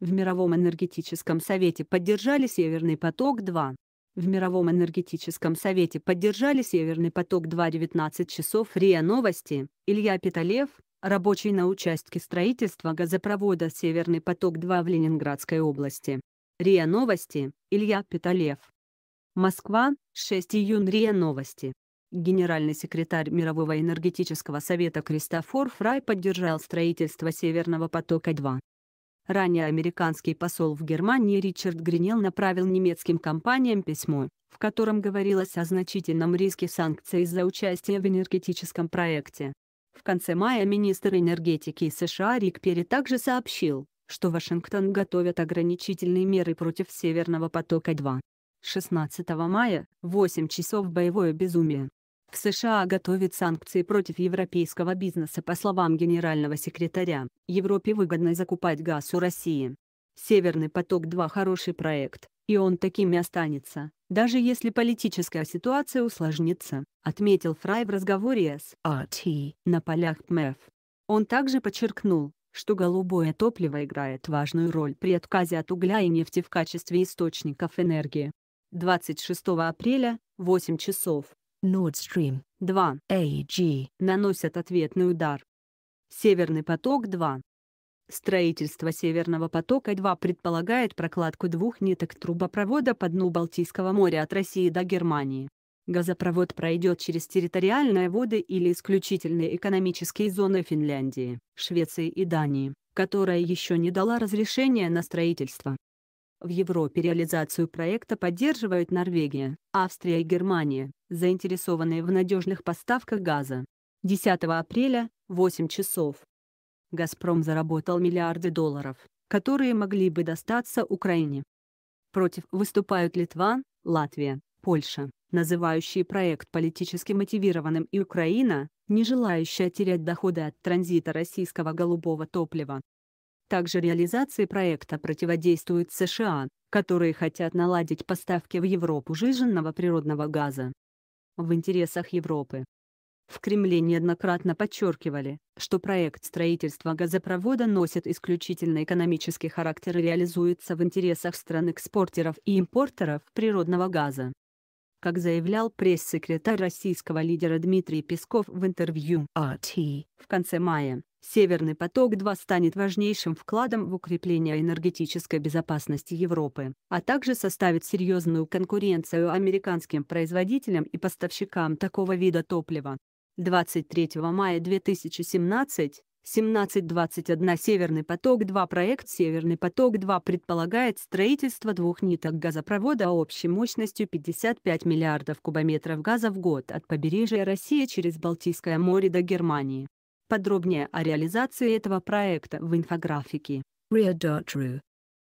В Мировом энергетическом совете поддержали Северный поток-2. В Мировом энергетическом совете поддержали Северный поток-2 19 часов РИА Новости. Илья Питалев, рабочий на участке строительства газопровода «Северный поток-2» в Ленинградской области. РИА Новости, Илья Питалев. Москва, 6 июня РИА Новости. Генеральный секретарь Мирового энергетического совета Кристофор Фрай поддержал строительство «Северного потока-2». Ранее американский посол в Германии Ричард Гринелл направил немецким компаниям письмо, в котором говорилось о значительном риске санкций из за участия в энергетическом проекте. В конце мая министр энергетики США Рик Перри также сообщил, что Вашингтон готовит ограничительные меры против «Северного потока-2». 16 мая, 8 часов боевое безумие. В США готовят санкции против европейского бизнеса по словам генерального секретаря. Европе выгодно закупать газ у России. Северный поток-2 хороший проект, и он таким и останется, даже если политическая ситуация усложнится, отметил Фрай в разговоре с АТ на полях МЭФ. Он также подчеркнул, что голубое топливо играет важную роль при отказе от угля и нефти в качестве источников энергии. 26 апреля, 8 часов, Nordstream 2 AG наносят ответный удар. Северный поток-2. Строительство Северного потока-2 предполагает прокладку двух ниток трубопровода по дну Балтийского моря от России до Германии. Газопровод пройдет через территориальные воды или исключительные экономические зоны Финляндии, Швеции и Дании, которая еще не дала разрешения на строительство. В Европе реализацию проекта поддерживают Норвегия, Австрия и Германия, заинтересованные в надежных поставках газа. 10 апреля, 8 часов. «Газпром» заработал миллиарды долларов, которые могли бы достаться Украине. Против выступают Литва, Латвия, Польша, называющие проект политически мотивированным и Украина, не желающая терять доходы от транзита российского голубого топлива. Также реализации проекта противодействуют США, которые хотят наладить поставки в Европу жиженного природного газа. В интересах Европы. В Кремле неоднократно подчеркивали, что проект строительства газопровода носит исключительно экономический характер и реализуется в интересах стран-экспортеров и импортеров природного газа. Как заявлял пресс-секретарь российского лидера Дмитрий Песков в интервью АТ в конце мая, Северный поток-2 станет важнейшим вкладом в укрепление энергетической безопасности Европы, а также составит серьезную конкуренцию американским производителям и поставщикам такого вида топлива. 23 мая 2017 17.21 «Северный поток-2» проект «Северный поток-2» предполагает строительство двух ниток газопровода общей мощностью 55 миллиардов кубометров газа в год от побережья России через Балтийское море до Германии. Подробнее о реализации этого проекта в инфографике. Ria.ru